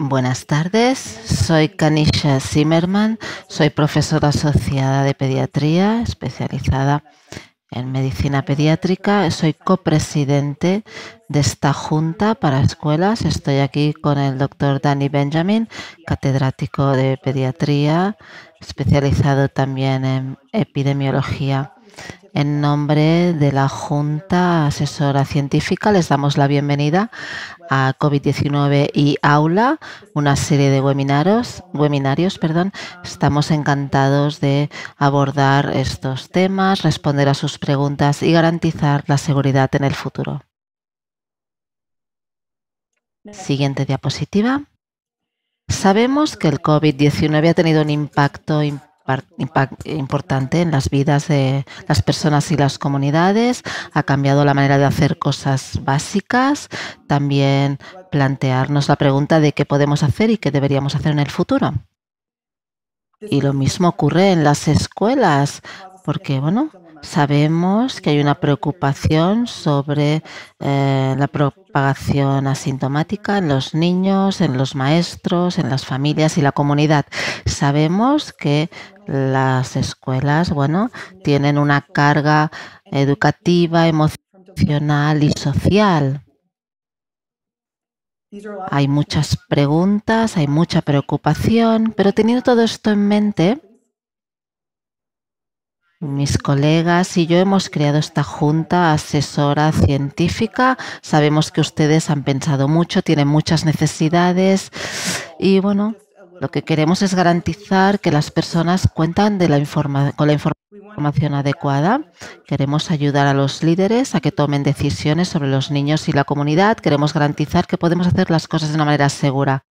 Buenas tardes, soy Kanisha Zimmerman, soy profesora asociada de pediatría especializada en medicina pediátrica, soy copresidente de esta junta para escuelas, estoy aquí con el doctor Danny Benjamin, catedrático de pediatría, especializado también en epidemiología. En nombre de la Junta Asesora Científica les damos la bienvenida a COVID-19 y aula, una serie de webinarios, perdón. estamos encantados de abordar estos temas, responder a sus preguntas y garantizar la seguridad en el futuro. Siguiente diapositiva. Sabemos que el COVID-19 ha tenido un impacto importante importante en las vidas de las personas y las comunidades. Ha cambiado la manera de hacer cosas básicas, también plantearnos la pregunta de qué podemos hacer y qué deberíamos hacer en el futuro. Y lo mismo ocurre en las escuelas, porque bueno, Sabemos que hay una preocupación sobre eh, la propagación asintomática en los niños, en los maestros, en las familias y la comunidad. Sabemos que las escuelas, bueno, tienen una carga educativa, emocional y social. Hay muchas preguntas, hay mucha preocupación, pero teniendo todo esto en mente, mis colegas y yo hemos creado esta junta asesora científica. Sabemos que ustedes han pensado mucho, tienen muchas necesidades y bueno, lo que queremos es garantizar que las personas cuentan de la con la información adecuada. Queremos ayudar a los líderes a que tomen decisiones sobre los niños y la comunidad. Queremos garantizar que podemos hacer las cosas de una manera segura.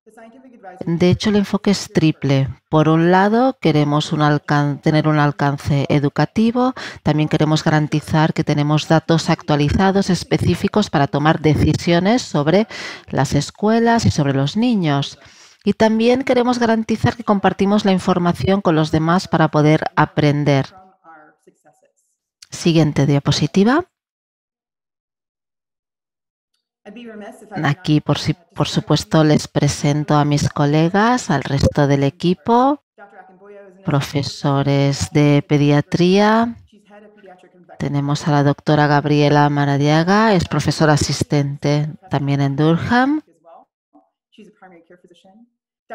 De hecho, el enfoque es triple. Por un lado, queremos tener un alcance educativo, también queremos garantizar que tenemos datos actualizados específicos para tomar decisiones sobre las escuelas y sobre los niños. Y también queremos garantizar que compartimos la información con los demás para poder aprender. Siguiente diapositiva. Aquí, por, supuesto, les presento a mis colegas, al resto del equipo, profesores de pediatría. Tenemos a la doctora Gabriela Maradiaga, es profesora asistente también en Durham.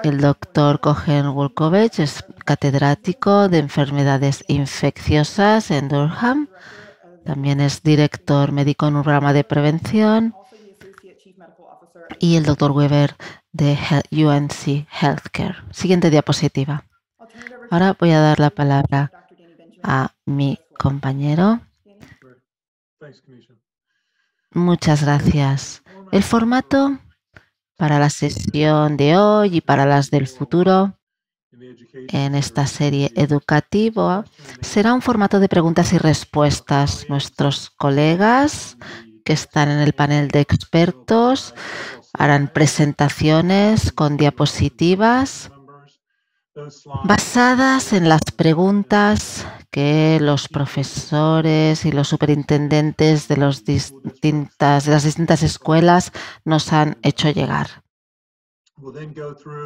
El doctor Cohen Wolkovich es catedrático de enfermedades infecciosas en Durham. También es director médico en un programa de prevención y el doctor Weber de UNC Healthcare. Siguiente diapositiva. Ahora voy a dar la palabra a mi compañero. Muchas gracias. El formato para la sesión de hoy y para las del futuro en esta serie educativa será un formato de preguntas y respuestas. Nuestros colegas que están en el panel de expertos, harán presentaciones con diapositivas basadas en las preguntas que los profesores y los superintendentes de, distintas, las distintas escuelas nos han hecho llegar.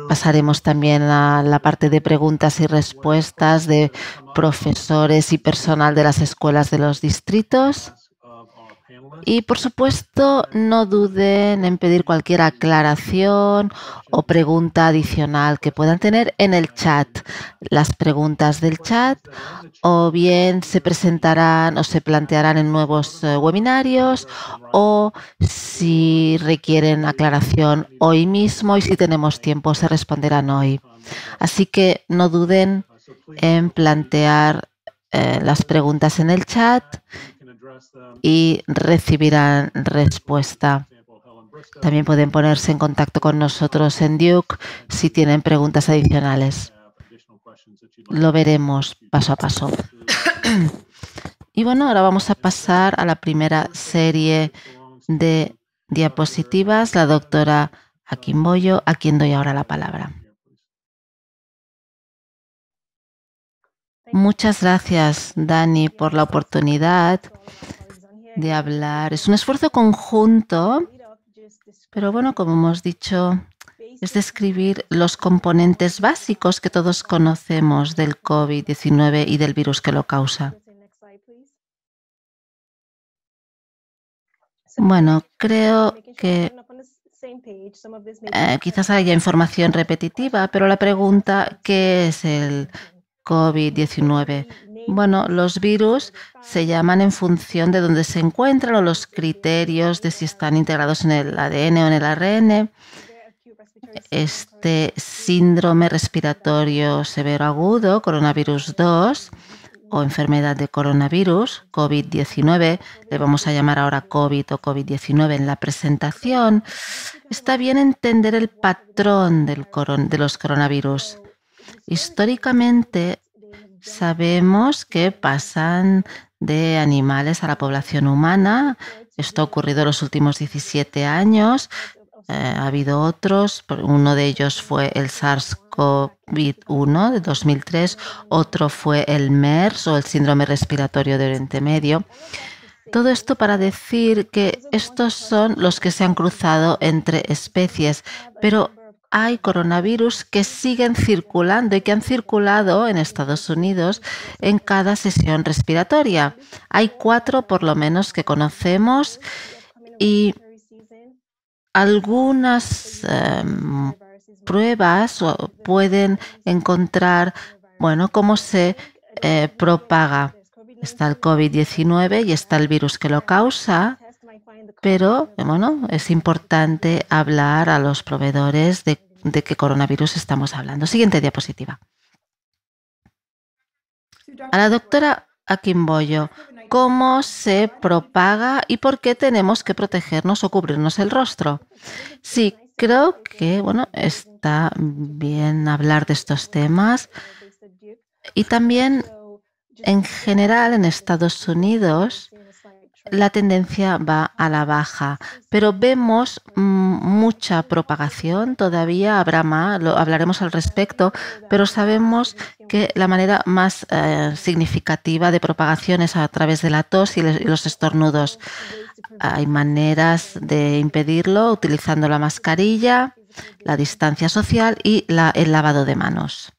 Pasaremos también a la parte de preguntas y respuestas de profesores y personal de las escuelas de los distritos. Y por supuesto, no duden en pedir cualquier aclaración o pregunta adicional que puedan tener en el chat, las preguntas del chat, o bien se presentarán o se plantearán en nuevos eh, webinarios, o si requieren aclaración hoy mismo y si tenemos tiempo, se responderán hoy. Así que no duden en plantear eh, las preguntas en el chat y recibirán respuesta. También pueden ponerse en contacto con nosotros en Duke si tienen preguntas adicionales. Lo veremos paso a paso. y bueno, ahora vamos a pasar a la primera serie de diapositivas. La doctora Aquimboyo, a quien doy ahora la palabra. Muchas gracias, Dani, por la oportunidad de hablar. Es un esfuerzo conjunto, pero bueno, como hemos dicho, es describir los componentes básicos que todos conocemos del COVID-19 y del virus que lo causa. Bueno, creo que eh, quizás haya información repetitiva, pero la pregunta, ¿qué es el COVID-19. Bueno, los virus se llaman en función de dónde se encuentran o los criterios de si están integrados en el ADN o en el ARN. Este síndrome respiratorio severo agudo, coronavirus 2, o enfermedad de coronavirus, COVID-19, le vamos a llamar ahora COVID o COVID-19 en la presentación, está bien entender el patrón de los coronavirus. Históricamente sabemos que pasan de animales a la población humana. Esto ha ocurrido en los últimos 17 años. Eh, ha habido otros, uno de ellos fue el SARS-CoV-1 de 2003, otro fue el MERS o el síndrome respiratorio de Oriente Medio. Todo esto para decir que estos son los que se han cruzado entre especies, pero hay coronavirus que siguen circulando y que han circulado en Estados Unidos en cada sesión respiratoria. Hay cuatro por lo menos que conocemos y algunas em, pruebas pueden encontrar, bueno, cómo se eh, propaga. Está el COVID-19 y está el virus que lo causa, pero bueno, es importante hablar a los proveedores de de qué coronavirus estamos hablando. Siguiente diapositiva. A la doctora Aquimboyo, ¿cómo se propaga y por qué tenemos que protegernos o cubrirnos el rostro? Sí, creo que bueno, está bien hablar de estos temas. Y también, en general, en Estados Unidos la tendencia va a la baja, pero vemos mm, mucha propagación, todavía habrá más, lo hablaremos al respecto, pero sabemos que la manera más eh, significativa de propagación es a través de la tos y, los estornudos. Hay maneras de impedirlo utilizando la mascarilla, la distancia social y el lavado de manos.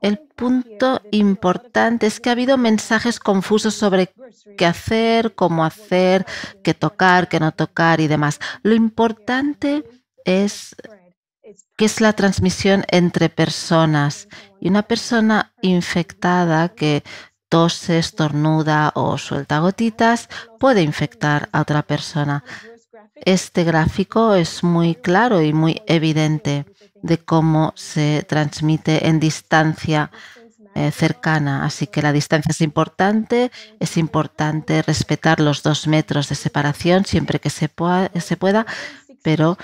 El punto importante es que ha habido mensajes confusos sobre qué hacer, cómo hacer, qué tocar, qué no tocar y demás. Lo importante es que es la transmisión entre personas. Y una persona infectada que tose, estornuda o suelta gotitas puede infectar a otra persona. Este gráfico es muy claro y muy evidente de cómo se transmite en distancia eh, cercana. Así que la distancia es importante, es importante respetar los dos metros de separación siempre que se, pueda, pero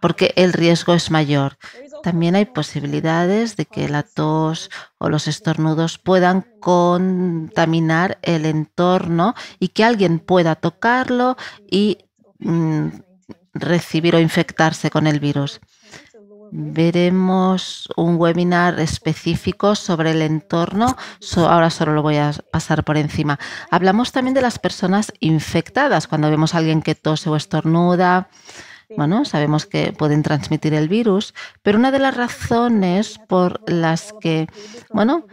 porque el riesgo es mayor. También hay posibilidades de que la tos o los estornudos puedan contaminar el entorno y que alguien pueda tocarlo y mm, recibir o infectarse con el virus veremos un webinar específico sobre el entorno. ahora solo lo voy a pasar por encima. Hablamos también de las personas infectadas, cuando vemos a alguien que tose o estornuda. Bueno, sabemos que pueden transmitir el virus, pero una de las razones por las que, bueno,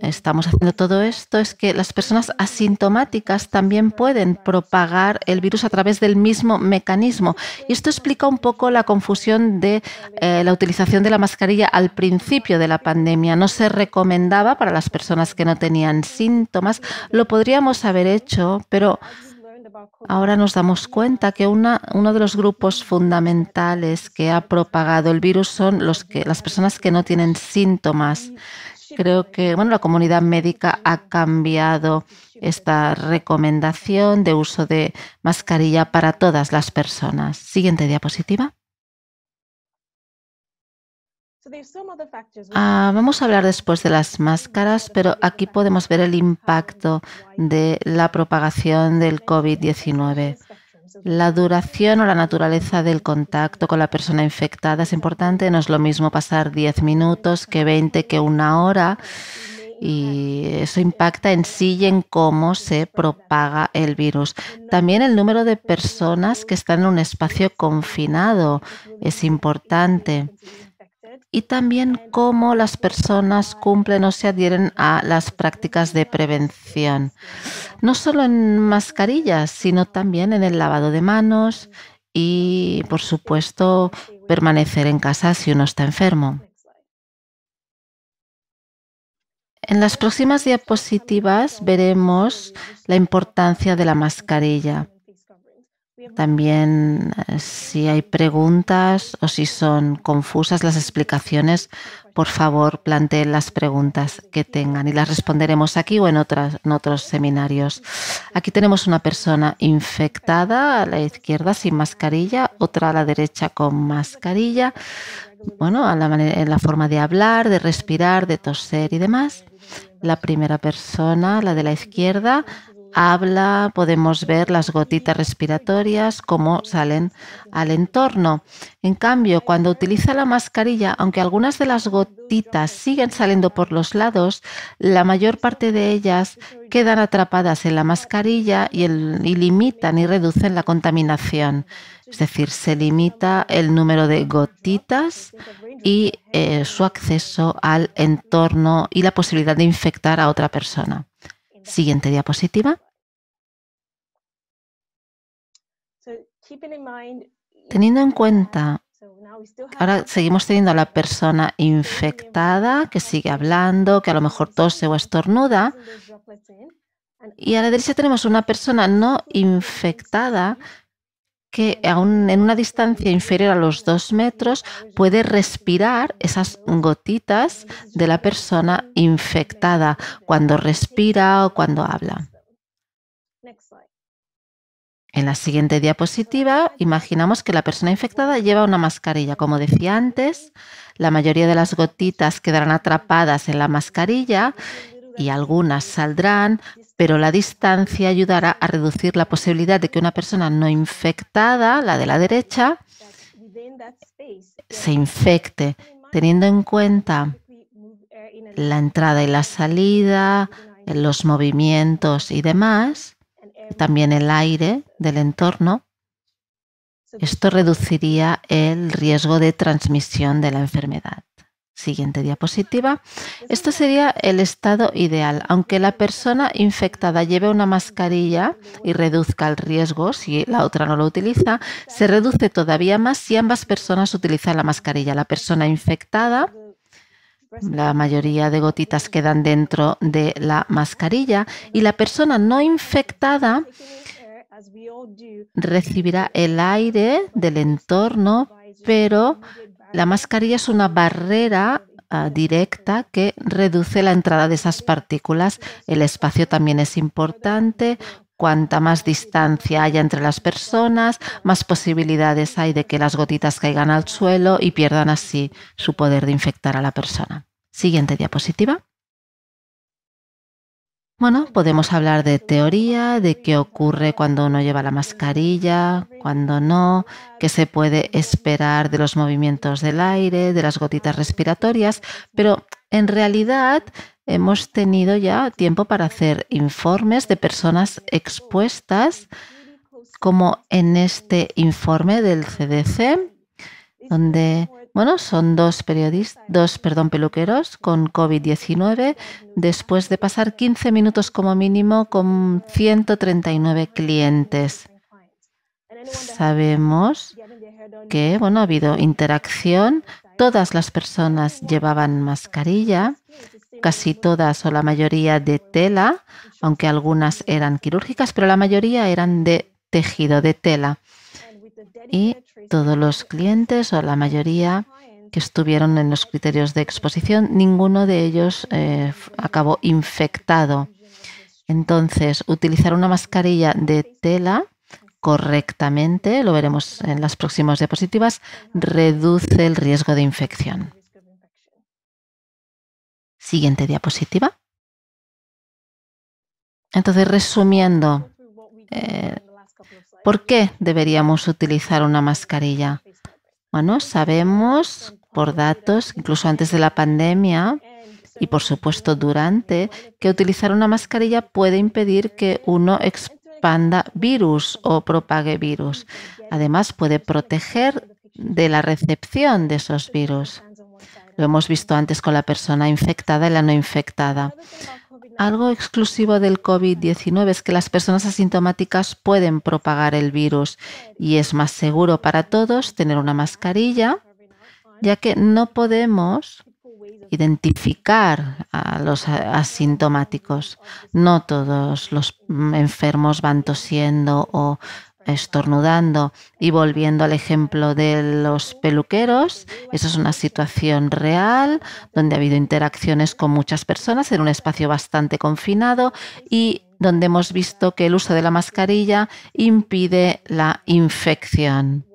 estamos haciendo todo esto es que las personas asintomáticas también pueden propagar el virus a través del mismo mecanismo. Y esto explica un poco la confusión de eh, la utilización de la mascarilla al principio de la pandemia. No se recomendaba para las personas que no tenían síntomas. Lo podríamos haber hecho, pero... Ahora nos damos cuenta que una, uno de los grupos fundamentales que ha propagado el virus son los que, las personas que no tienen síntomas. Creo que bueno, la comunidad médica ha cambiado esta recomendación de uso de mascarilla para todas las personas. Siguiente diapositiva. Ah, vamos a hablar después de las máscaras, pero aquí podemos ver el impacto de la propagación del COVID-19. La duración o la naturaleza del contacto con la persona infectada es importante. No es lo mismo pasar 10 minutos que 20, que una hora. Y eso impacta en sí y en cómo se propaga el virus. También el número de personas que están en un espacio confinado es importante y también cómo las personas cumplen o se adhieren a las prácticas de prevención, no solo en mascarillas, sino también en el lavado de manos y, por supuesto, permanecer en casa si uno está enfermo. En las próximas diapositivas veremos la importancia de la mascarilla. También eh, si hay preguntas o si son confusas las explicaciones, por favor planteen las preguntas que tengan y las responderemos aquí o en, otros seminarios. Aquí tenemos una persona infectada a la izquierda sin mascarilla, otra a la derecha con mascarilla, bueno, en la forma de hablar, de respirar, de toser y demás. La primera persona, la de la izquierda, habla, podemos ver las gotitas respiratorias, cómo salen al entorno. En cambio, cuando utiliza la mascarilla, aunque algunas de las gotitas siguen saliendo por los lados, la mayor parte de ellas quedan atrapadas en la mascarilla y, limitan y reducen la contaminación. Es decir, se limita el número de gotitas y eh, su acceso al entorno y la posibilidad de infectar a otra persona. Siguiente diapositiva. Teniendo en cuenta, ahora seguimos teniendo a la persona infectada que sigue hablando, que a lo mejor tose o estornuda. Y a la derecha tenemos una persona no infectada que aún en una distancia inferior a los dos metros puede respirar esas gotitas de la persona infectada cuando respira o cuando habla. En la siguiente diapositiva imaginamos que la persona infectada lleva una mascarilla. Como decía antes, la mayoría de las gotitas quedarán atrapadas en la mascarilla y algunas saldrán pero la distancia ayudará a reducir la posibilidad de que una persona no infectada, la de la derecha, se infecte, teniendo en cuenta la entrada y la salida, los movimientos y demás, también el aire del entorno. Esto reduciría el riesgo de transmisión de la enfermedad. Siguiente diapositiva. Esto sería el estado ideal. Aunque la persona infectada lleve una mascarilla y reduzca el riesgo si la otra no lo utiliza, se reduce todavía más si ambas personas utilizan la mascarilla. La persona infectada, la mayoría de gotitas quedan dentro de la mascarilla y la persona no infectada recibirá el aire del entorno, pero la mascarilla es una barrera ah, directa que reduce la entrada de esas partículas. El espacio también es importante. Cuanta más distancia haya entre las personas, más posibilidades hay de que las gotitas caigan al suelo y pierdan así su poder de infectar a la persona. Siguiente diapositiva. Bueno, podemos hablar de teoría, de qué ocurre cuando uno lleva la mascarilla, cuando no, qué se puede esperar de los movimientos del aire, de las gotitas respiratorias, pero en realidad hemos tenido ya tiempo para hacer informes de personas expuestas, como en este informe del CDC, donde bueno, son dos periodistas, dos, perdón, peluqueros con COVID-19 después de pasar 15 minutos como mínimo con 139 clientes. Sabemos que, ha habido interacción, todas las personas llevaban mascarilla, casi todas o la mayoría de tela, aunque algunas eran quirúrgicas, pero la mayoría eran de tejido, de tela y todos los clientes o la mayoría que estuvieron en los criterios de exposición, ninguno de ellos eh, acabó infectado. Entonces, utilizar una mascarilla de tela correctamente, lo veremos en las próximas diapositivas, reduce el riesgo de infección. Siguiente diapositiva. Entonces, resumiendo, eh, ¿Por qué deberíamos utilizar una mascarilla? Bueno, sabemos por datos, incluso antes de la pandemia y por supuesto durante, que utilizar una mascarilla puede impedir que uno expanda virus o propague virus. Además, puede proteger de la recepción de esos virus. Lo hemos visto antes con la persona infectada y la no infectada. Algo exclusivo del COVID-19 es que las personas asintomáticas pueden propagar el virus y es más seguro para todos tener una mascarilla, ya que no podemos identificar a los asintomáticos. No todos los enfermos van tosiendo o estornudando y volviendo al ejemplo de los peluqueros, eso es una situación real donde ha habido interacciones con muchas personas en un espacio bastante confinado y donde hemos visto que el uso de la mascarilla impide la infección.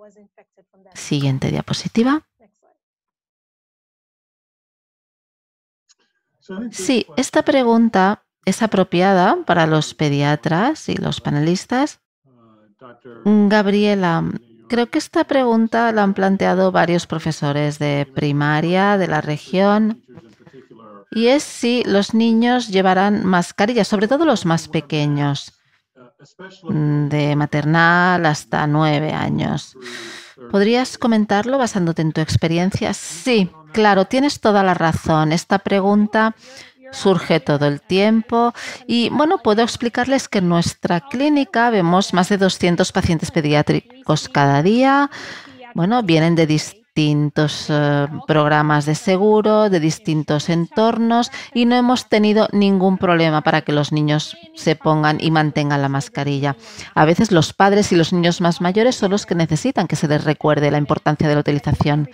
Siguiente diapositiva. Sí, esta pregunta es apropiada para los pediatras y los panelistas Mm, Gabriela, creo que esta pregunta la han planteado varios profesores de primaria de la región y es si los niños llevarán mascarillas, sobre todo los más pequeños, mm, de maternal hasta nueve años. ¿Podrías comentarlo basándote en tu experiencia? Sí, claro, tienes toda la razón. Esta pregunta surge todo el tiempo y bueno, puedo explicarles que en nuestra clínica vemos más de 200 pacientes pediátricos cada día. Bueno, vienen de distintos eh, programas de seguro, de distintos entornos y no hemos tenido ningún problema para que los niños se pongan y mantengan la mascarilla. A veces los padres y los niños más mayores son los que necesitan que se les recuerde la importancia de la utilización.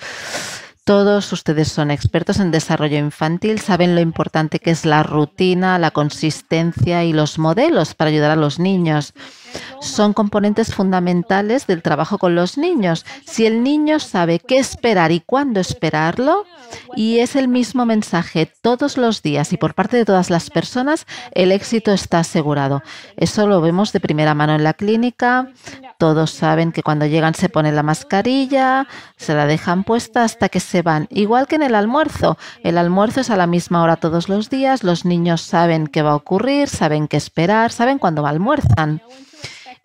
Todos ustedes son expertos en desarrollo infantil, saben lo importante que es la rutina, la consistencia y los modelos para ayudar a los niños son componentes fundamentales del trabajo con los niños. Si el niño sabe qué esperar y cuándo esperarlo, y es el mismo mensaje todos los días y por parte de todas las personas, el éxito está asegurado. Eso lo vemos de primera mano en la clínica. Todos saben que cuando llegan se pone la mascarilla, se la dejan puesta hasta que se van. Igual que en el almuerzo. El almuerzo es a la misma hora todos los días. Los niños saben qué va a ocurrir, saben qué esperar, saben cuándo almuerzan.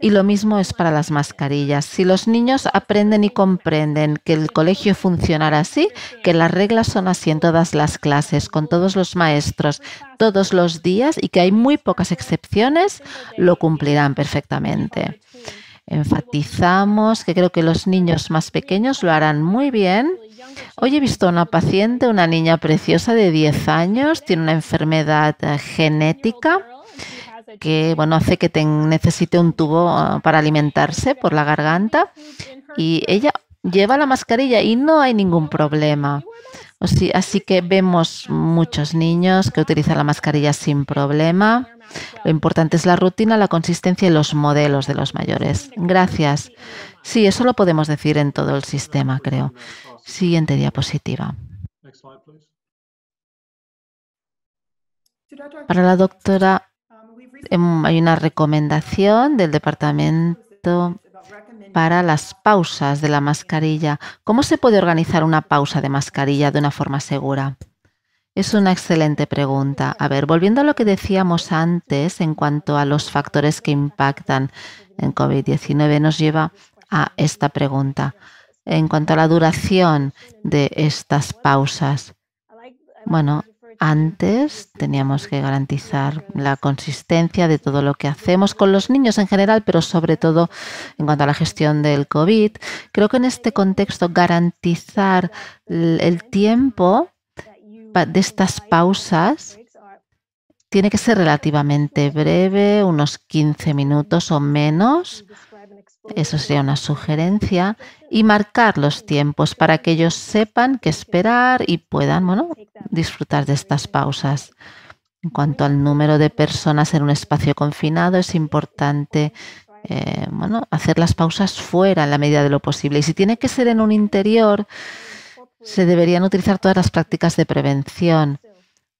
Y lo mismo es para las mascarillas. Si los niños aprenden y comprenden que el colegio funcionará así, que las reglas son así en todas las clases, con todos los maestros, todos los días y que hay muy pocas excepciones, lo cumplirán perfectamente. Enfatizamos que creo que los niños más pequeños lo harán muy bien. Hoy he visto a una paciente, una niña preciosa de 10 años, tiene una enfermedad genética que bueno, hace que necesite un tubo ah, para alimentarse por la garganta y ella lleva la mascarilla y no hay ningún problema. Así que vemos muchos niños que utilizan la mascarilla sin problema. Lo importante es la rutina, la consistencia y los modelos de los mayores. Gracias. Sí, eso lo podemos decir en todo el sistema, creo. Siguiente diapositiva. Para la doctora Em, hay una recomendación del departamento para las pausas de la mascarilla. ¿Cómo se puede organizar una pausa de mascarilla de una forma segura? Es una excelente pregunta. A ver, volviendo a lo que decíamos antes en cuanto a los factores que impactan en COVID-19, nos lleva a esta pregunta. En cuanto a la duración de estas pausas, bueno, antes teníamos que garantizar la consistencia de todo lo que hacemos con los niños en general, pero sobre todo en cuanto a la gestión del COVID. Creo que en este contexto garantizar el tiempo de estas pausas tiene que ser relativamente breve, unos 15 minutos o menos, eso sería una sugerencia, y marcar los tiempos para que ellos sepan qué esperar y puedan disfrutar de estas pausas. En cuanto al número de personas en un espacio confinado, es importante eh, hacer las pausas fuera en la medida de lo posible. Y si tiene que ser en un interior, se deberían utilizar todas las prácticas de prevención.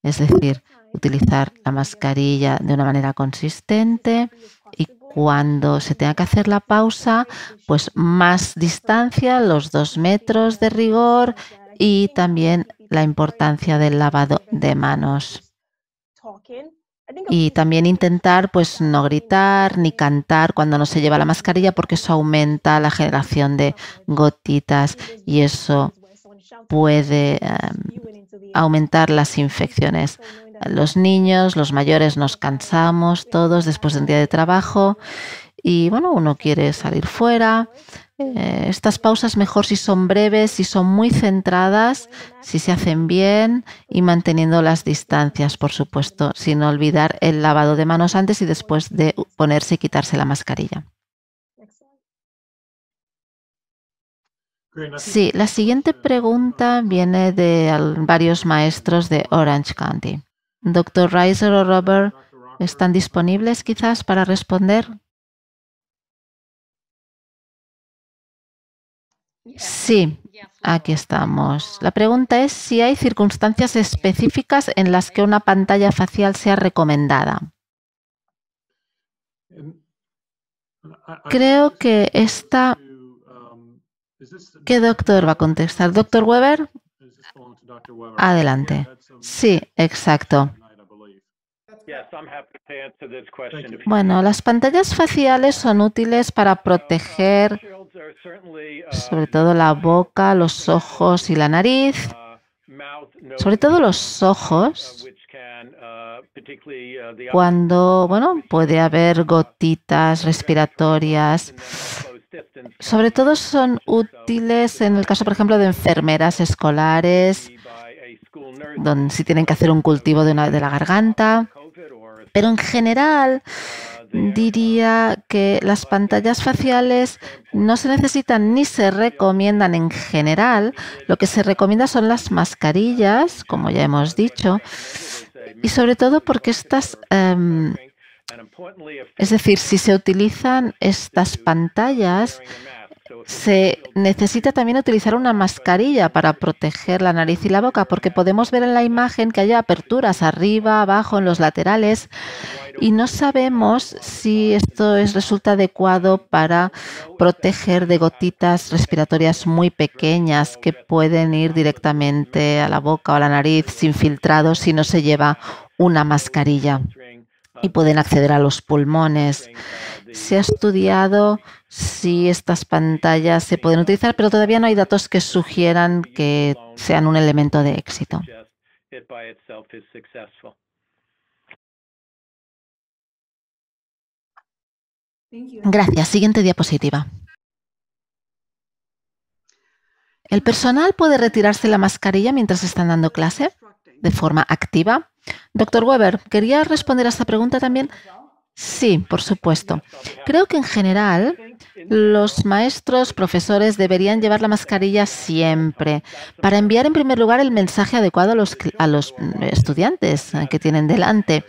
Es decir, utilizar la mascarilla de una manera consistente y cuando se tenga que hacer la pausa, pues más distancia, los dos metros de rigor y también la importancia del lavado de manos. Y también intentar pues no gritar ni cantar cuando no se lleva la mascarilla porque eso aumenta la generación de gotitas y eso puede em, aumentar las infecciones los niños, los mayores nos cansamos todos después de un día de trabajo y bueno, uno quiere salir fuera. Eh, estas pausas mejor si son breves, si son muy centradas, si se hacen bien y manteniendo las distancias, por supuesto, sin olvidar el lavado de manos antes y después de ponerse y quitarse la mascarilla. Sí, la siguiente pregunta viene de varios maestros de Orange County. Doctor Reiser o Robert, ¿están disponibles quizás para responder? Sí, aquí estamos. La pregunta es si hay circunstancias específicas en las que una pantalla facial sea recomendada. Creo que esta... ¿Qué doctor va a contestar? ¿Doctor Weber? Adelante. Sí, exacto. Bueno, las pantallas faciales son útiles para proteger sobre todo la boca, los ojos y la nariz, sobre todo los ojos, cuando, bueno, puede haber gotitas respiratorias sobre todo son útiles en el caso, por ejemplo, de enfermeras escolares, donde si tienen que hacer un cultivo de, una, de la garganta. Pero en general, diría que las pantallas faciales no se necesitan ni se recomiendan en general. Lo que se recomienda son las mascarillas, como ya hemos dicho, y sobre todo porque estas em, es decir, si se utilizan estas pantallas, se necesita también utilizar una mascarilla para proteger la nariz y la boca, porque podemos ver en la imagen que hay aperturas arriba, abajo, en los laterales, y no sabemos si esto resulta adecuado para proteger de gotitas respiratorias muy pequeñas que pueden ir directamente a la boca o a la nariz sin filtrado si no se lleva una mascarilla y pueden acceder a los pulmones. Se ha estudiado si estas pantallas se pueden utilizar, pero todavía no hay datos que sugieran que sean un elemento de éxito. Gracias. Siguiente diapositiva. ¿El personal puede retirarse la mascarilla mientras están dando clase de forma activa? Doctor Weber, ¿quería responder a esta pregunta también? Sí, por supuesto. Creo que en general los maestros, profesores deberían llevar la mascarilla siempre para enviar en primer lugar el mensaje adecuado a los, a los eh, estudiantes eh, que tienen delante.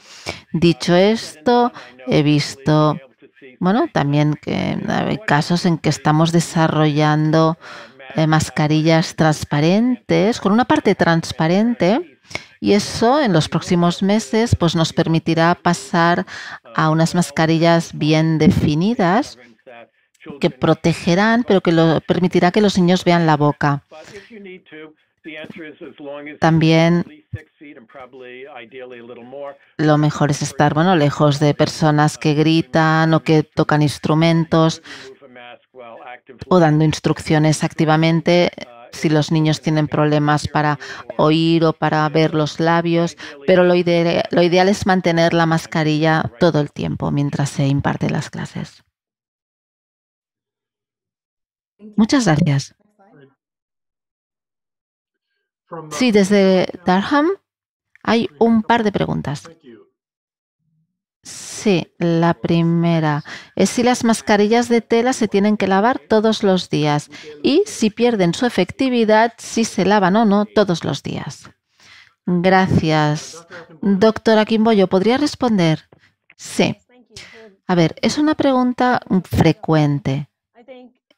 Dicho esto, he visto, bueno, también que hay casos en que estamos desarrollando eh, mascarillas transparentes, con una parte transparente y eso en los próximos meses pues, nos permitirá pasar a unas mascarillas bien definidas que protegerán, pero que lo, permitirá que los niños vean la boca. También lo mejor es estar bueno, lejos de personas que gritan o que tocan instrumentos o dando instrucciones activamente si los niños tienen problemas para oír o para ver los labios, pero lo, ideal es mantener la mascarilla todo el tiempo mientras se imparten las clases. Muchas gracias. Sí, desde Durham hay un par de preguntas. Sí, la primera es eh, si las mascarillas de tela se tienen que lavar todos los días y si pierden su efectividad, si se lavan o no todos los días. Gracias. Doctora Quimboyo, ¿podría responder? Sí. A ver, es una pregunta frecuente.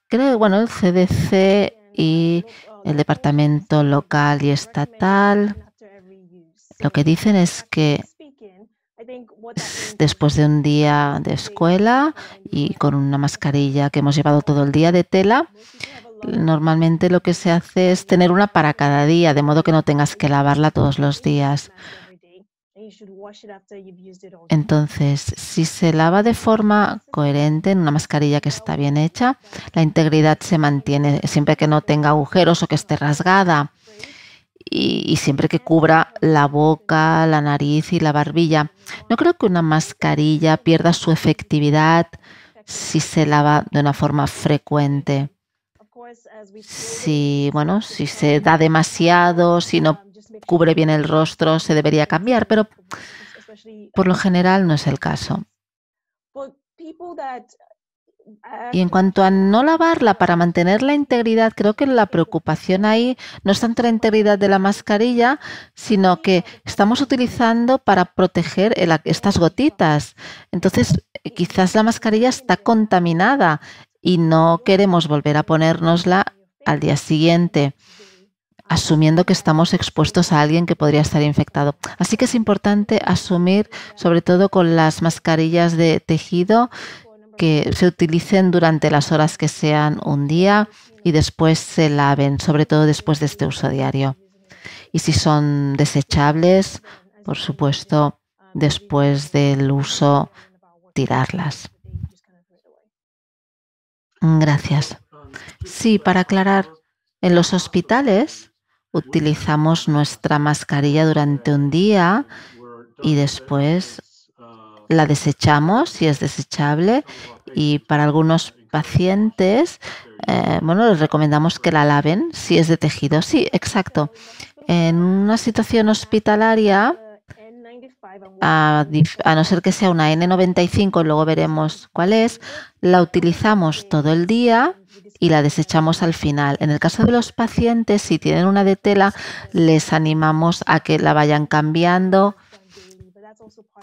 Creo bueno, el CDC y el departamento local y estatal lo que dicen es que después de un día de escuela y con una mascarilla que hemos llevado todo el día de tela, normalmente lo que se hace es tener una para cada día, de modo que no tengas que lavarla todos los días. Entonces, si se lava de forma coherente en una mascarilla que está bien hecha, la integridad se mantiene siempre que no tenga agujeros o que esté rasgada y, siempre que cubra la boca, la nariz y la barbilla. No creo que una mascarilla pierda su efectividad si se lava de una forma frecuente. Si, bueno, si se da demasiado, si no cubre bien el rostro, se debería cambiar, pero por lo general no es el caso y en cuanto a no lavarla para mantener la integridad, creo que la preocupación ahí no es tanto la integridad de la mascarilla, sino que estamos utilizando para proteger estas gotitas. Entonces, quizás la mascarilla está contaminada y no queremos volver a ponérnosla al día siguiente, asumiendo que estamos expuestos a alguien que podría estar infectado. Así que es importante asumir, sobre todo con las mascarillas de tejido, que se utilicen durante las horas que sean un día y después se laven, sobre todo después de este uso diario. Y si son desechables, por supuesto, después del uso, tirarlas. Gracias. Sí, para aclarar, en los hospitales utilizamos nuestra mascarilla durante un día y después la desechamos si es desechable y para algunos pacientes, eh, bueno, les recomendamos que la laven si es de tejido. Sí, exacto. En una situación hospitalaria, a, a, no ser que sea una N95, luego veremos cuál es, la utilizamos todo el día y la desechamos al final. En el caso de los pacientes, si tienen una de tela, les animamos a que la vayan cambiando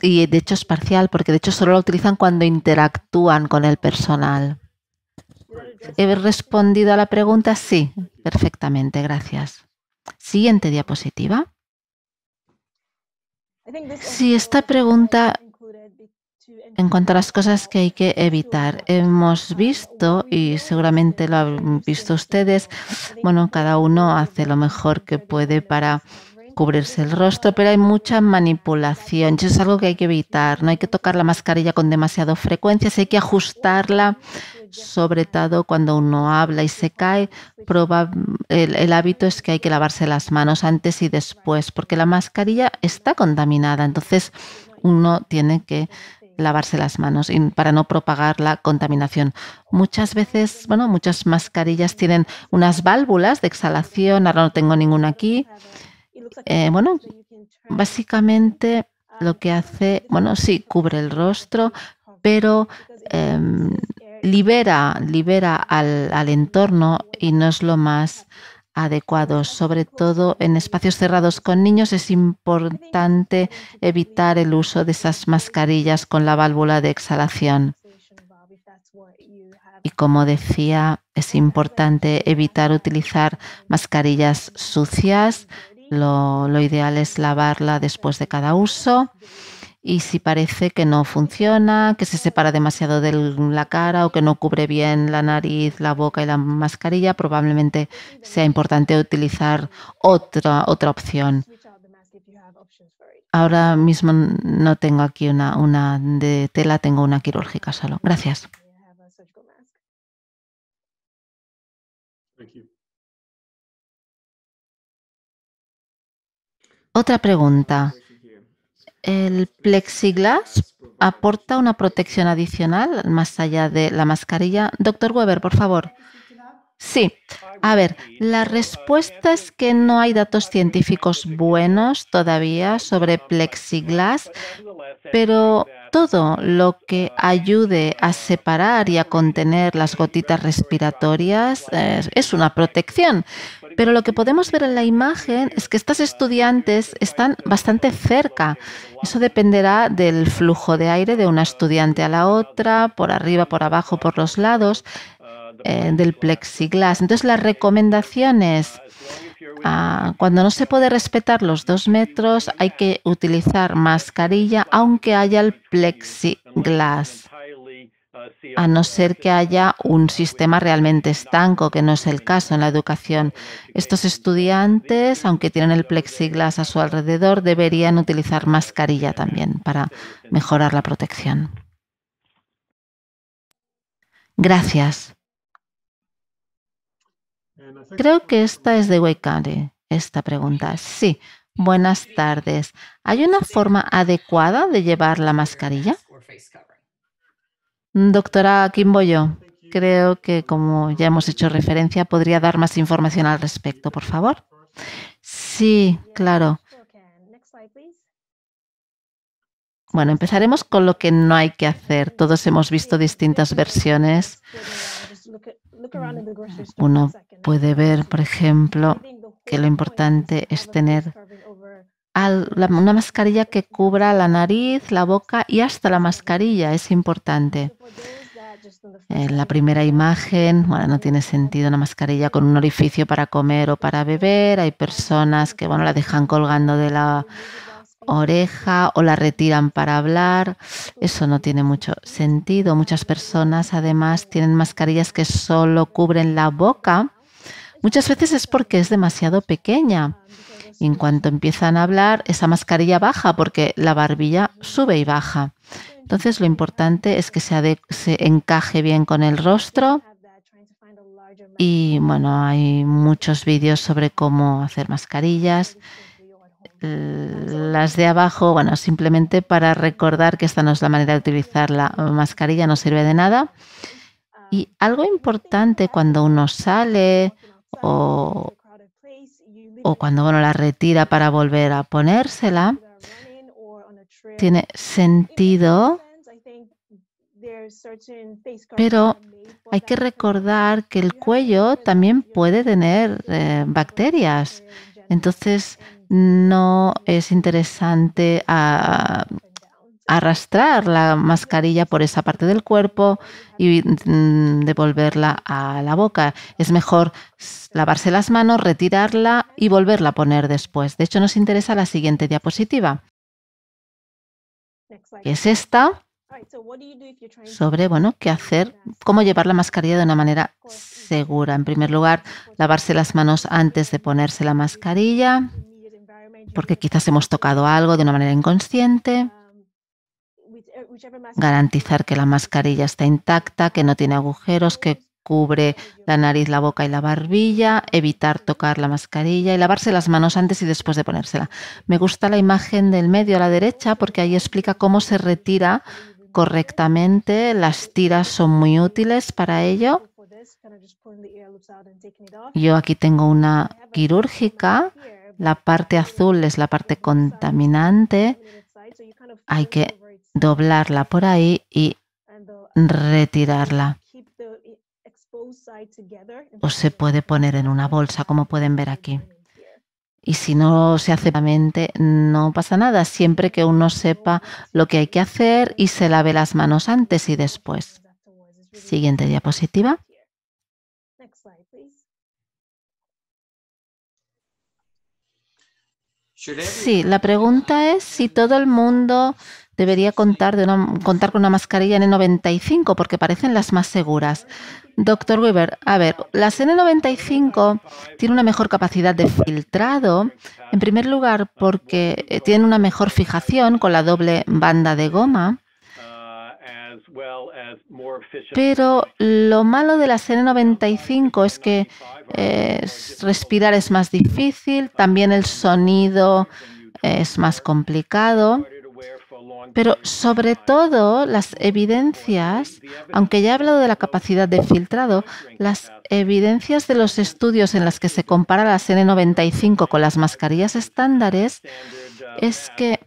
y de hecho es parcial, porque de hecho solo lo utilizan cuando interactúan con el personal. ¿He respondido a la pregunta? Sí, perfectamente, gracias. Siguiente diapositiva. Sí, esta pregunta en cuanto a las cosas que hay que evitar, hemos visto, y seguramente lo han visto ustedes, bueno, cada uno hace lo mejor que puede para cubrirse el rostro, pero hay mucha manipulación. Eso es algo que hay que evitar. No hay que tocar la mascarilla con demasiada frecuencia, si hay que ajustarla, sobre todo cuando uno habla y se cae. El, el hábito es que hay que lavarse las manos antes y después, porque la mascarilla está contaminada. Entonces uno tiene que lavarse las manos para no propagar la contaminación. Muchas veces, bueno, muchas mascarillas tienen unas válvulas de exhalación, ahora no tengo ninguna aquí, eh, bueno, básicamente lo que hace, bueno, sí, cubre el rostro, pero em, libera, libera al, entorno y no es lo más adecuado. Sobre todo en espacios cerrados con niños es importante evitar el uso de esas mascarillas con la válvula de exhalación. Y como decía, es importante evitar utilizar mascarillas sucias, lo, ideal es lavarla después de cada uso y si parece que no funciona, que se separa demasiado de la cara o que no cubre bien la nariz, la boca y la mascarilla, probablemente sea importante utilizar otra, otra opción. Ahora mismo no tengo aquí una, una de tela, tengo una quirúrgica solo. Gracias. Otra pregunta. ¿El plexiglas aporta una protección adicional más allá de la mascarilla? Doctor Weber, por favor. Sí. A ver, la respuesta es que no hay datos científicos buenos todavía sobre plexiglas, pero todo lo que ayude a separar y a contener las gotitas respiratorias eh, es una protección. Pero lo que podemos ver en la imagen es que estas estudiantes están bastante cerca. Eso dependerá del flujo de aire de una estudiante a la otra, por arriba, por abajo, por los lados. Eh, del plexiglas. Entonces las recomendaciones, ah, cuando no se puede respetar los dos metros, hay que utilizar mascarilla aunque haya el plexiglas a no ser que haya un sistema realmente estanco, que no es el caso en la educación. Estos estudiantes, aunque tienen el plexiglas a su alrededor, deberían utilizar mascarilla también para mejorar la protección. Gracias. Creo que esta es de Weikare, eh, esta pregunta. Sí, buenas tardes. ¿Hay una forma adecuada de llevar la mascarilla? Mm, doctora Kimboyo, creo que como ya hemos hecho referencia, podría dar más información al respecto, por favor. Sí, claro. Bueno, empezaremos con lo que no hay que hacer. Todos hemos visto distintas versiones. Uno puede ver, por ejemplo, que lo importante es tener una mascarilla que cubra la nariz, la boca y hasta la mascarilla. Es importante. En eh, la primera imagen, bueno, no tiene sentido una mascarilla con un orificio para comer o para beber. Hay personas que, bueno, la dejan colgando de la oreja o la retiran para hablar. Eso no tiene mucho sentido. Muchas personas además tienen mascarillas que solo cubren la boca Muchas veces es porque es demasiado pequeña. Y en cuanto empiezan a hablar, esa mascarilla baja porque la barbilla sube y baja. Entonces lo importante es que se, se encaje bien con el rostro. Y bueno, hay muchos vídeos sobre cómo hacer mascarillas. Las de abajo, bueno, simplemente para recordar que esta no es la manera de utilizar la mascarilla, no sirve de nada. Y algo importante cuando uno sale o, cuando uno la retira para volver a ponérsela, tiene sentido, pero hay que recordar que el cuello también puede tener eh, bacterias. Entonces, no es interesante a, ah, arrastrar la mascarilla por esa parte del cuerpo y mm, devolverla a la boca. Es mejor lavarse las manos, retirarla y volverla a poner después. De hecho, nos interesa la siguiente diapositiva, que es esta sobre bueno qué hacer, cómo llevar la mascarilla de una manera segura. En primer lugar, lavarse las manos antes de ponerse la mascarilla, porque quizás hemos tocado algo de una manera inconsciente garantizar que la mascarilla está intacta, que no tiene agujeros, que cubre la nariz, la boca y la barbilla, evitar tocar la mascarilla y lavarse las manos antes y después de ponérsela. Me gusta la imagen del medio a la derecha porque ahí explica cómo se retira correctamente. Las tiras son muy útiles para ello. Yo aquí tengo una quirúrgica. La parte azul es la parte contaminante. Hay que doblarla por ahí y uh, retirarla. Eh, o se puede poner en una bolsa, como pueden ver aquí. Y si no se hace no pasa nada, siempre que uno sepa lo que hay que hacer y se lave las manos antes y después. Siguiente diapositiva. Sí, la pregunta es si todo el mundo debería contar, de contar con una mascarilla N95 porque parecen las más seguras. Doctor Weber, a ver, las N95 tiene una mejor capacidad de filtrado, en primer lugar porque eh, tiene una mejor fijación con la doble banda de goma. Pero lo malo de la N95 es que eh, respirar es más difícil, también el sonido es más complicado. Pero sobre todo las evidencias, aunque ya he hablado de la capacidad de filtrado, las evidencias de los estudios en los que se compara la N95 con las mascarillas estándares es que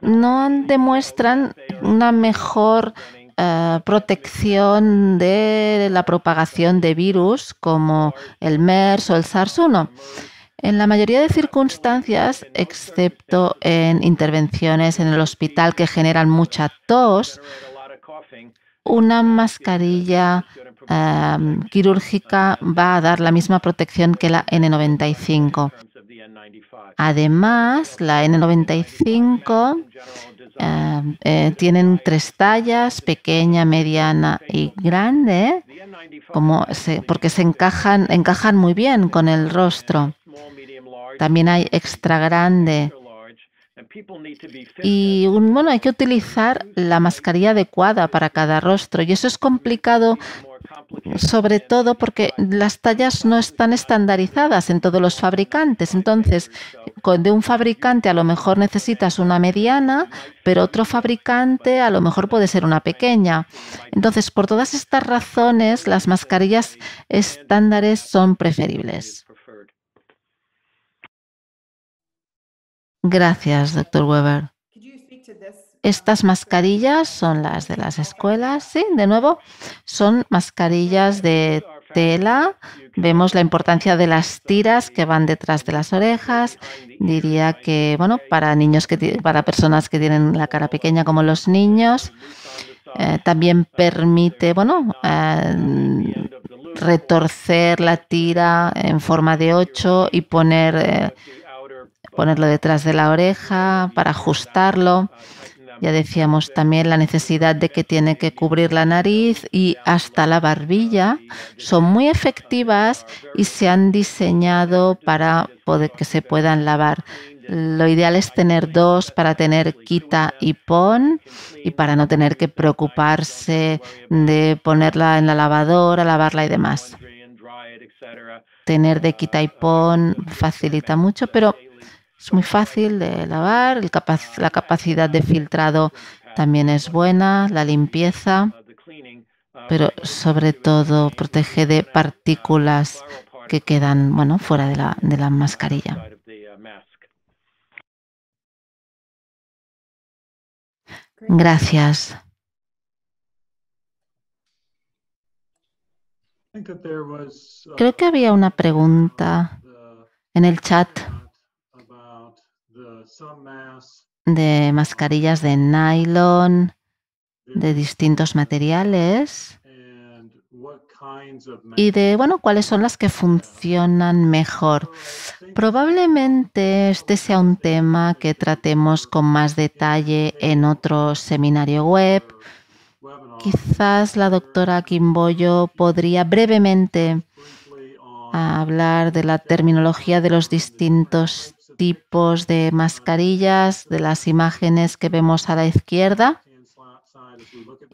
no demuestran una mejor eh, protección de la propagación de virus como el MERS o el SARS-1. En la mayoría de circunstancias, excepto en intervenciones en el hospital que generan mucha tos, una mascarilla em, quirúrgica va a dar la misma protección que la N95. Además, la N95 tiene em, eh, tienen tres tallas, pequeña, mediana y grande, porque se encajan muy bien con el rostro. También hay extra grande. Y bueno, hay que utilizar la mascarilla adecuada para cada rostro. Y eso es complicado, sobre todo porque las tallas no están estandarizadas en todos los fabricantes. Entonces, de un fabricante a lo mejor necesitas una mediana, pero otro fabricante a lo mejor puede ser una pequeña. Entonces, por todas estas razones, las mascarillas estándares son preferibles. Gracias, doctor Weber. Estas mascarillas son las de las escuelas, sí, de nuevo, son mascarillas de tela. Vemos la importancia de las tiras que van detrás de las orejas. Diría que, bueno, para niños que para personas que tienen la cara pequeña como los niños, eh, también permite, bueno, eh, retorcer la tira en forma de ocho y poner eh, ponerlo detrás de la oreja, para ajustarlo. Ya decíamos también la necesidad de que tiene que cubrir la nariz y hasta la barbilla. Son muy efectivas y se han diseñado para que se puedan lavar. Lo ideal es tener dos para tener quita y pon y para no tener que preocuparse de ponerla en la lavadora, lavarla y demás. Tener de quita y pon facilita mucho, pero es muy fácil de lavar, la capacidad de filtrado también es buena, la limpieza, pero sobre todo protege de partículas que quedan bueno, fuera de la, de la mascarilla. Gracias. Uh, Creo que había una pregunta en el chat de mascarillas de nylon, de distintos materiales y de, bueno, cuáles son las que funcionan mejor. Probablemente este sea un tema que tratemos con más detalle en otro seminario web. Quizás la doctora Kimboyo podría brevemente hablar de la terminología de los distintos tipos de mascarillas, de las imágenes que vemos a la izquierda.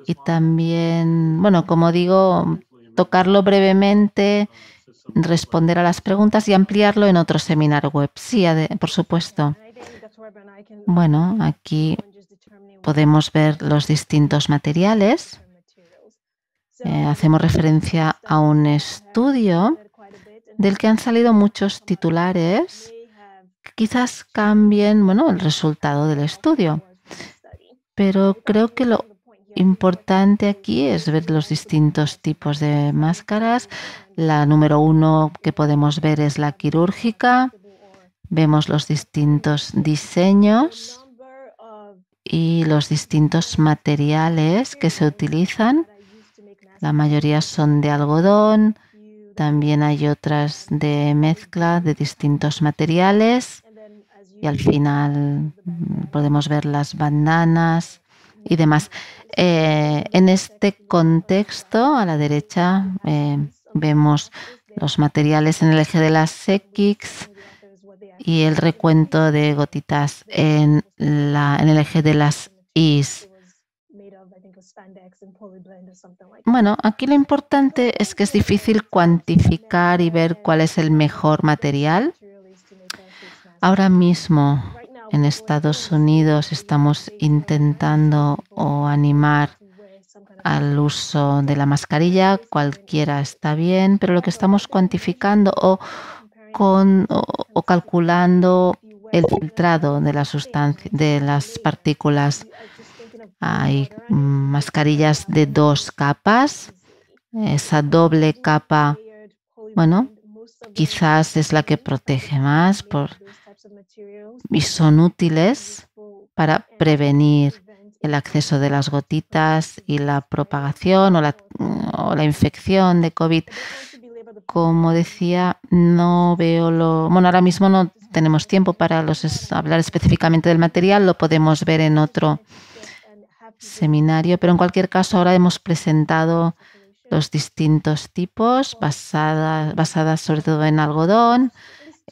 Y también, bueno, como digo, tocarlo brevemente, responder a las preguntas y ampliarlo en otro seminario web. Sí, por supuesto. Bueno, aquí podemos ver los distintos materiales. Eh, hacemos referencia a un estudio del que han salido muchos titulares quizás cambien bueno, el resultado del estudio. Pero creo que lo importante aquí es ver los distintos tipos de máscaras. La número uno que podemos ver es la quirúrgica. Vemos los distintos diseños y los distintos materiales que se utilizan. La mayoría son de algodón, también hay otras de mezcla de distintos materiales y al final mm, podemos ver las bandanas y demás. Eh, en este contexto, a la derecha, eh, vemos los materiales en el eje de las X y el recuento de gotitas en, la, en el eje de las y bueno, aquí lo importante es que es difícil cuantificar y ver cuál es el mejor material. Ahora mismo en Estados Unidos estamos intentando o animar al uso de la mascarilla, cualquiera está bien, pero lo que estamos cuantificando o, con, calculando el filtrado de, la de las partículas. Hay mm, mascarillas de dos capas. Esa doble capa, bueno, quizás es la que protege más por, y son útiles para prevenir el acceso de las gotitas y la propagación o la, infección de COVID. Como decía, no veo lo... Bueno, ahora mismo no tenemos tiempo para los, hablar específicamente del material, lo podemos ver en otro seminario, pero en cualquier caso ahora hemos presentado los distintos tipos basadas, sobre todo en algodón,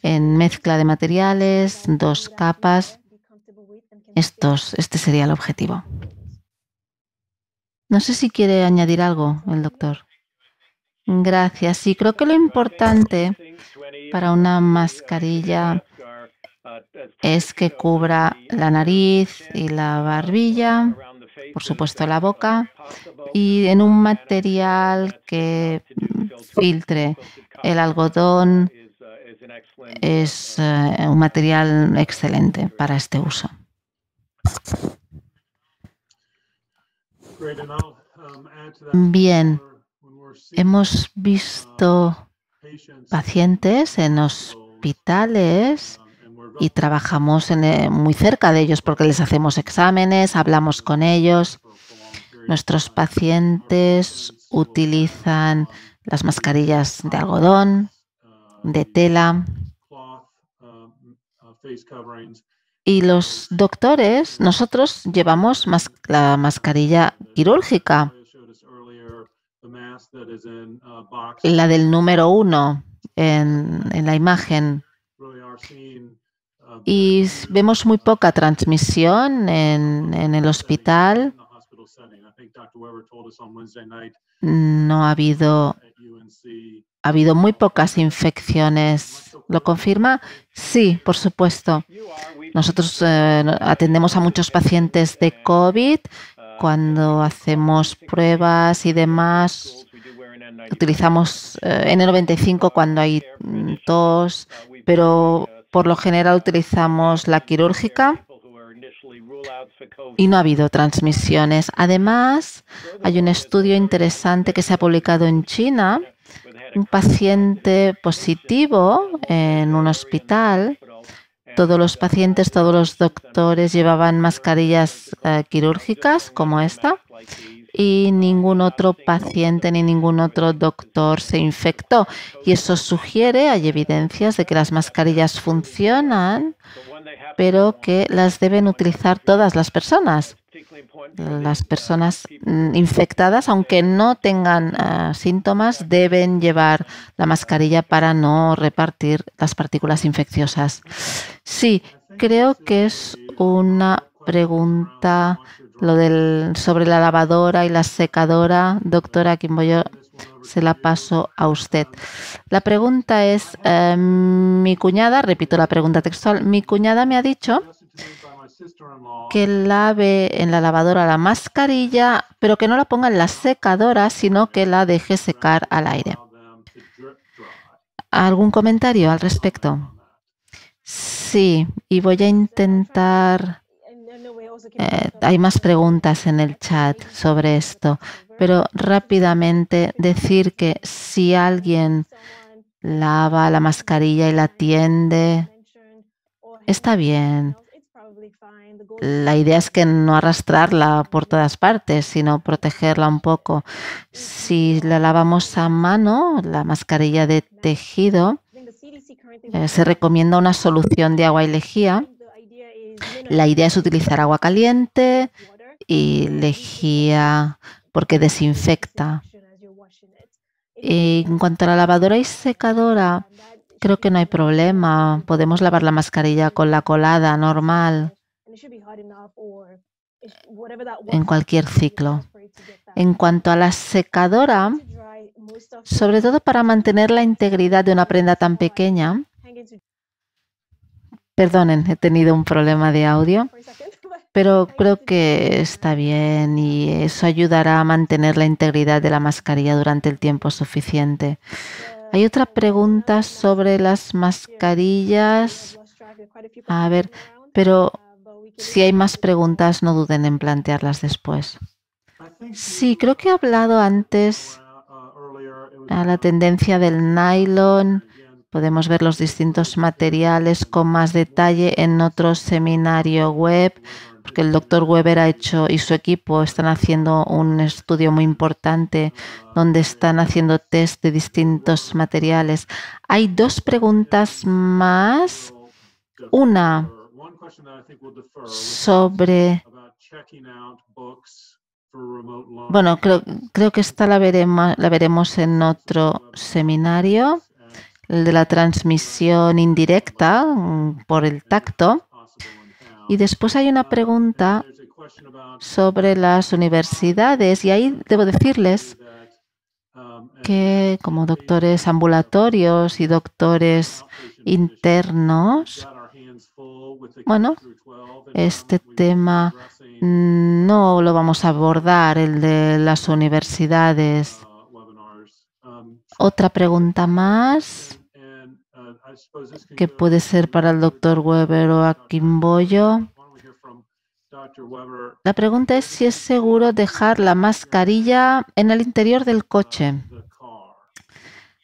en mezcla de materiales, dos capas. Estos, este sería el objetivo. No sé si quiere añadir algo el doctor. Gracias. Sí, creo que lo importante para una mascarilla es que cubra la nariz y la barbilla por supuesto la boca y en un material que filtre el algodón es eh, un material excelente para este uso. Bien, hemos visto pacientes en hospitales y trabajamos eh, muy cerca de ellos porque les hacemos exámenes, hablamos con ellos. Nuestros pacientes utilizan las mascarillas de algodón, de tela. Y los doctores, nosotros llevamos la mascarilla quirúrgica, la del número uno en, en la imagen y vemos muy poca transmisión en, el hospital. No ha habido, ha habido muy pocas infecciones. ¿Lo confirma? Sí, por supuesto. Nosotros eh, atendemos a muchos pacientes de COVID cuando hacemos pruebas y demás. Utilizamos eh, N95 cuando hay mm, tos, pero por lo general utilizamos la quirúrgica y no ha habido transmisiones. Además, hay un estudio interesante que se ha publicado en China. Un paciente positivo en un hospital. Todos los pacientes, todos los doctores llevaban mascarillas eh, quirúrgicas como esta y ningún otro paciente ni ningún otro doctor se infectó. Y eso sugiere, hay evidencias de que las mascarillas funcionan, pero que las deben utilizar todas las personas. Las personas mm, infectadas, aunque no tengan ah, síntomas, deben llevar la mascarilla para no repartir las partículas infecciosas. Sí, creo que es una pregunta lo del sobre la lavadora y la secadora, doctora yo, se la paso a usted. La pregunta es, em, mi cuñada, repito la pregunta textual, mi cuñada me ha dicho que lave en la lavadora la mascarilla, pero que no la ponga en la secadora, sino que la deje secar al aire. ¿Algún comentario al respecto? Sí, y voy a intentar eh, hay más preguntas en el chat sobre esto, pero rápidamente decir que si alguien lava la mascarilla y la tiende, está bien. La idea es que no arrastrarla por todas partes, sino protegerla un poco. Si la lavamos a mano, la mascarilla de tejido, eh, se recomienda una solución de agua y lejía la idea es utilizar agua caliente y lejía porque desinfecta. en cuanto a la lavadora y secadora, creo que no hay problema. Podemos lavar la mascarilla con la colada normal en cualquier ciclo. En cuanto a la secadora, sobre todo para mantener la integridad de una prenda tan pequeña, Perdonen, he tenido un problema de audio, pero creo que está bien y eso ayudará a mantener la integridad de la mascarilla durante el tiempo suficiente. Hay otra pregunta sobre las mascarillas. A ver, pero si hay más preguntas, no duden en plantearlas después. Sí, creo que he hablado antes a la tendencia del nylon Podemos ver los distintos materiales con más detalle en otro seminario web, porque el doctor Weber ha hecho y su equipo están haciendo un estudio muy importante donde están haciendo test de distintos materiales. Hay dos preguntas más. Una sobre bueno, creo, que esta la veremos, la veremos en otro seminario el de la transmisión indirecta mm, por el tacto. Y después hay una pregunta sobre las universidades y ahí debo decirles que como doctores ambulatorios y doctores internos, bueno, este tema no lo vamos a abordar, el de las universidades. Otra pregunta más que puede ser para el doctor Weber o a Kimboyo. La pregunta es si es seguro dejar la mascarilla en el interior del coche.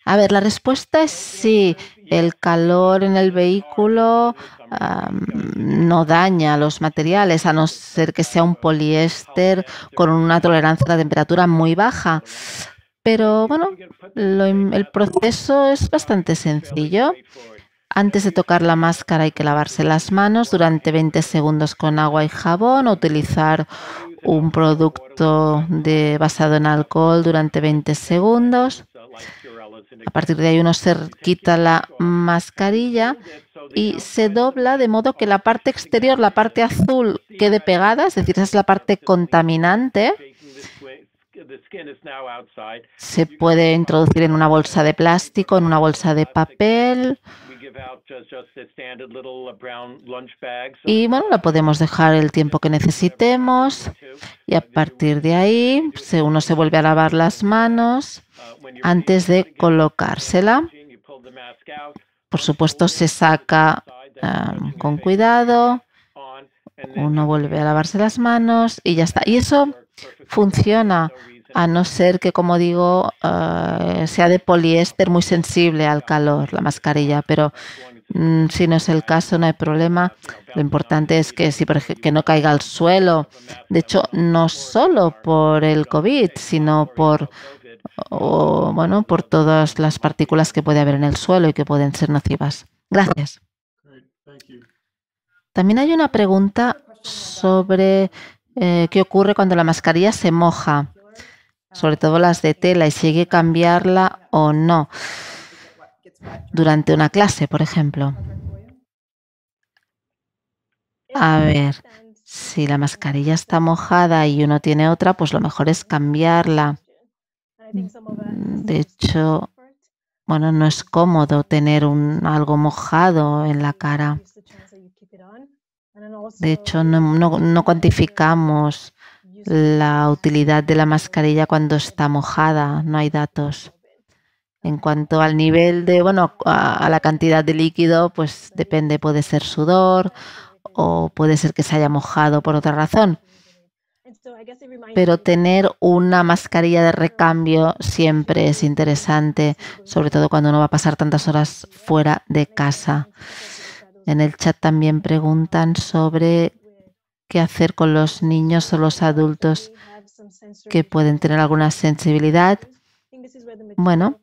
A ver, la respuesta es sí. El calor en el vehículo no daña los materiales, a no ser que sea un poliéster con una tolerancia a la temperatura muy baja. Pero bueno, el proceso es bastante sencillo. Antes de tocar la máscara hay que lavarse las manos durante 20 segundos con agua y jabón o utilizar un producto basado en alcohol durante 20 segundos. A partir de ahí uno se quita la mascarilla y se dobla de modo que la parte exterior, la parte azul, quede pegada, es decir, esa es la parte contaminante se puede introducir en una bolsa de plástico, en una bolsa de papel. Uh, y bueno, la podemos dejar el tiempo que necesitemos y a partir de ahí uno se vuelve a lavar las manos antes de colocársela. Por supuesto, se saca um, con cuidado, uno vuelve a lavarse las manos y ya está. Y eso funciona a no ser que, como digo, eh, sea de poliéster muy sensible al calor, la mascarilla, pero mm, si no es el caso, no hay problema. Lo importante es que, que no caiga al suelo. De hecho, no solo por el COVID, sino por bueno, por todas las partículas que puede haber en el suelo y que pueden ser nocivas. Gracias. También hay una pregunta sobre eh, qué ocurre cuando la mascarilla se moja sobre todo las de tela, y si hay que cambiarla o no durante una clase, por ejemplo. A ver, si la mascarilla está mojada y uno tiene otra, pues lo mejor es cambiarla. De hecho, bueno, no es cómodo tener un, algo mojado en la cara. De hecho, no, no, no cuantificamos la utilidad de la mascarilla cuando está mojada, no hay datos. En cuanto al nivel de, bueno, a, la cantidad de líquido, pues depende, puede ser sudor o puede ser que se haya mojado por otra razón. Pero tener una mascarilla de recambio siempre es interesante, sobre todo cuando uno va a pasar tantas horas fuera de casa. En el chat también preguntan sobre hacer con los niños o los adultos que pueden tener alguna sensibilidad. Bueno,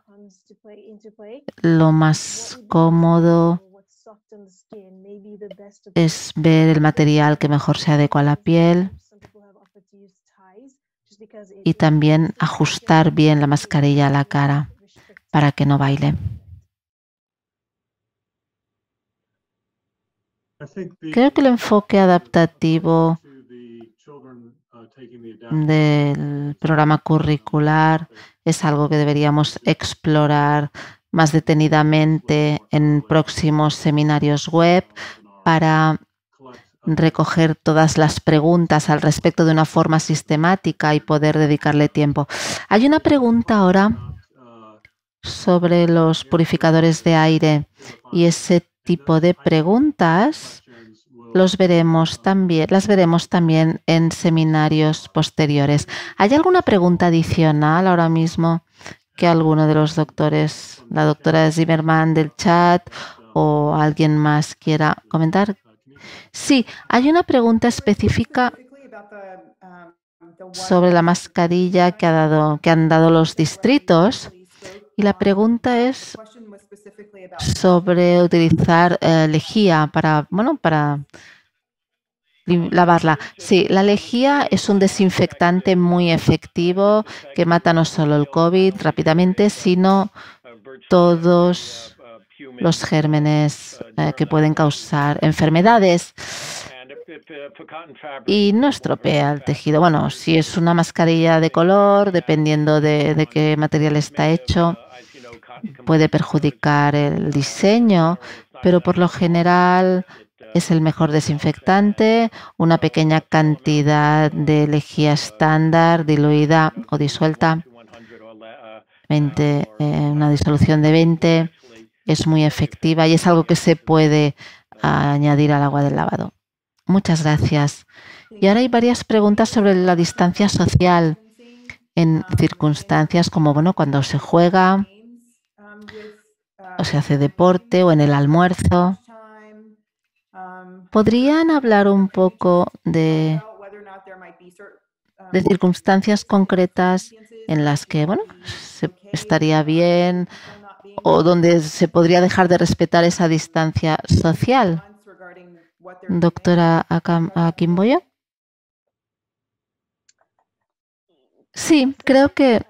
lo más cómodo es ver el material que mejor se adecua a la piel y también ajustar bien la mascarilla a la cara para que no baile. Creo que el enfoque adaptativo del programa curricular es algo que deberíamos explorar más detenidamente en próximos seminarios web para recoger todas las preguntas al respecto de una forma sistemática y poder dedicarle tiempo. Hay una pregunta ahora sobre los purificadores de aire y ese tipo de preguntas los veremos también, las veremos también en seminarios posteriores. ¿Hay alguna pregunta adicional ahora mismo que alguno de los doctores, la doctora Zimmerman del chat o alguien más quiera comentar? Sí, hay una pregunta específica sobre la mascarilla que, ha dado, que han dado los distritos. Y la pregunta es sobre utilizar eh, lejía para, bueno, para lavarla. Sí, la lejía es un desinfectante muy efectivo que mata no solo el COVID rápidamente, sino todos los gérmenes eh, que pueden causar enfermedades y no estropea el tejido. Bueno, si es una mascarilla de color, dependiendo de, qué material está hecho, puede perjudicar el diseño, pero por lo general es el mejor desinfectante, una pequeña cantidad de lejía estándar diluida o disuelta, eh, una disolución de 20, es muy efectiva y es algo que se puede añadir al agua del lavado. Muchas gracias. Y ahora hay varias preguntas sobre la distancia social en circunstancias como, bueno, cuando se juega o se hace deporte o en el almuerzo. ¿Podrían hablar un poco de, circunstancias concretas en las que, bueno, se estaría bien o donde se podría dejar de respetar esa distancia social? doctora Akimboya? Sí, creo que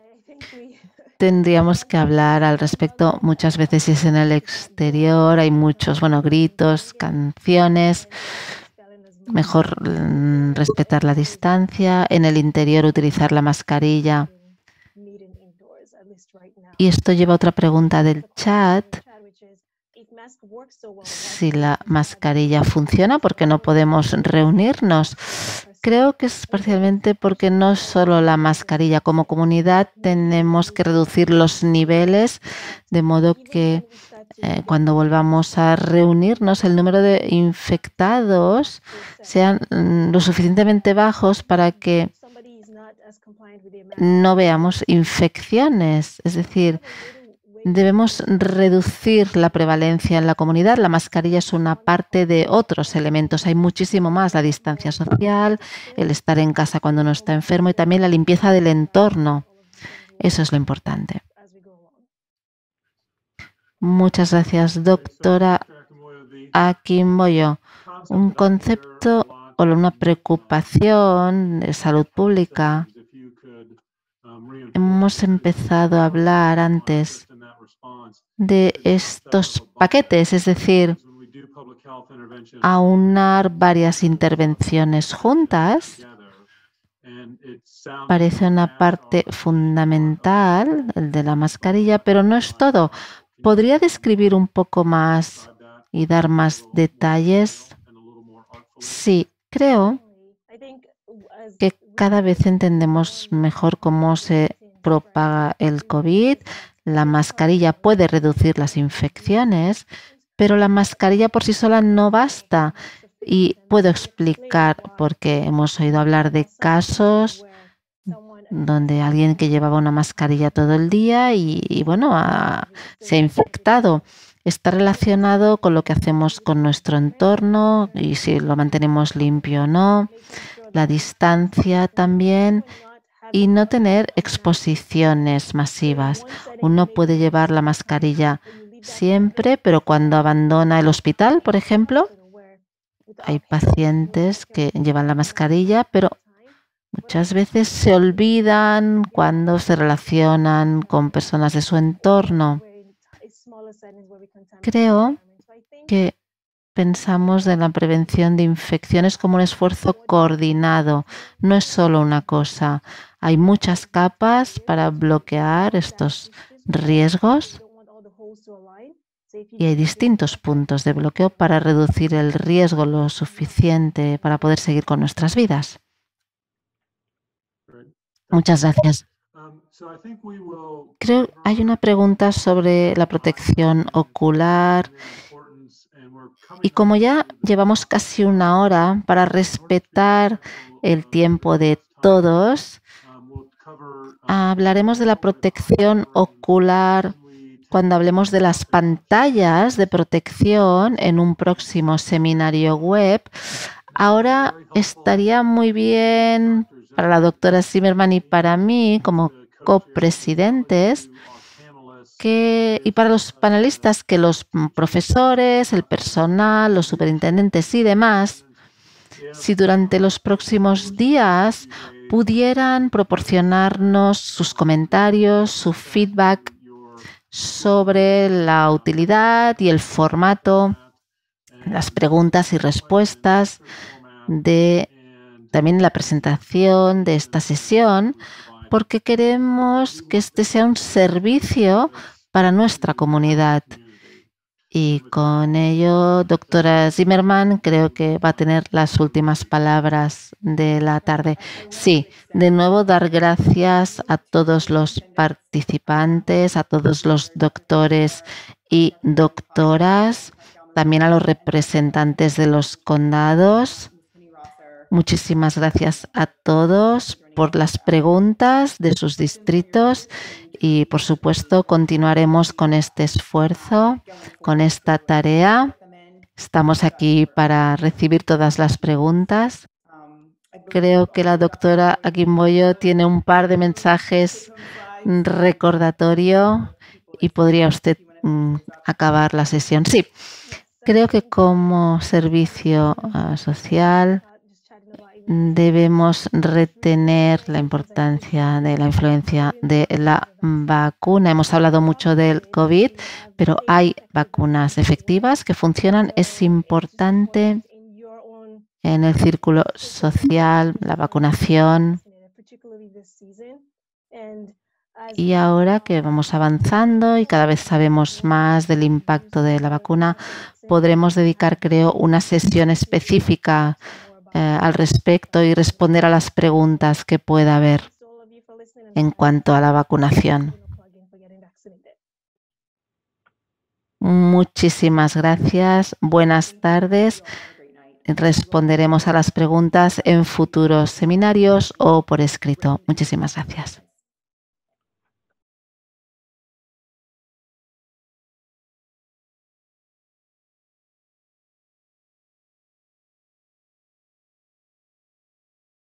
tendríamos que hablar al respecto muchas veces si es en el exterior, hay muchos, bueno, gritos, canciones, mejor mm, respetar la distancia, en el interior utilizar la mascarilla. Y esto lleva a otra pregunta del chat si la mascarilla funciona, porque no podemos reunirnos. Creo que es parcialmente porque no solo la mascarilla, como comunidad tenemos que reducir los niveles de modo que eh, cuando volvamos a reunirnos el número de infectados sean mm, lo suficientemente bajos para que no veamos infecciones. Es decir, Debemos reducir la prevalencia en la comunidad. La mascarilla es una parte de otros elementos. Hay muchísimo más, la distancia social, el estar en casa cuando uno está enfermo y también la limpieza del entorno. Eso es lo importante. Muchas gracias, doctora Akimboyo. Un concepto o una preocupación de salud pública. Hemos empezado a hablar antes de estos paquetes, es decir, aunar varias intervenciones juntas parece una parte fundamental, el de la mascarilla, pero no es todo. ¿Podría describir un poco más y dar más detalles? Sí, creo que cada vez entendemos mejor cómo se propaga el COVID. La mascarilla puede reducir las infecciones, pero la mascarilla por sí sola no basta. Y puedo explicar porque hemos oído hablar de casos donde alguien que llevaba una mascarilla todo el día y, bueno, se ha infectado. Está relacionado con lo que hacemos con nuestro entorno y si lo mantenemos limpio o no, la distancia también y no tener exposiciones masivas. Uno puede llevar la mascarilla siempre, pero cuando abandona el hospital, por ejemplo, hay pacientes que llevan la mascarilla, pero muchas veces se olvidan cuando se relacionan con personas de su entorno. Creo que pensamos en la prevención de infecciones como un esfuerzo coordinado. No es solo una cosa. Hay muchas capas para bloquear estos riesgos y hay distintos puntos de bloqueo para reducir el riesgo lo suficiente para poder seguir con nuestras vidas. Muchas gracias. Creo que hay una pregunta sobre la protección ocular y como ya llevamos casi una hora para respetar el tiempo de todos, ah, hablaremos de la protección ocular cuando hablemos de las pantallas de protección en un próximo seminario web. Ahora estaría muy bien para la doctora Zimmerman y para mí como copresidentes y para los panelistas que los mm, profesores, el personal, los superintendentes y demás, si durante los próximos días pudieran proporcionarnos sus comentarios, su feedback sobre la utilidad y el formato, las preguntas y respuestas de también la presentación de esta sesión porque queremos que este sea un servicio para nuestra comunidad. Y con ello, doctora Zimmerman, creo que va a tener las últimas palabras de la tarde. Sí, de nuevo dar gracias a todos los participantes, a todos los doctores y doctoras, también a los representantes de los condados. Muchísimas gracias a todos por las preguntas de sus distritos y por supuesto continuaremos con este esfuerzo, con esta tarea. Estamos aquí para recibir todas las preguntas. Creo que la doctora Akimboyo tiene un par de mensajes recordatorio y podría usted mm, acabar la sesión. Sí, creo que como servicio ah, social debemos retener la importancia de la influencia de la vacuna. Hemos hablado mucho del COVID, pero hay vacunas efectivas que funcionan. Es importante en el círculo social, la vacunación. Y ahora que vamos avanzando y cada vez sabemos más del impacto de la vacuna, podremos dedicar, creo, una sesión específica eh, al respecto y responder a las preguntas que pueda haber en cuanto a la vacunación. Muchísimas gracias. Buenas tardes. Responderemos a las preguntas en futuros seminarios o por escrito. Muchísimas gracias.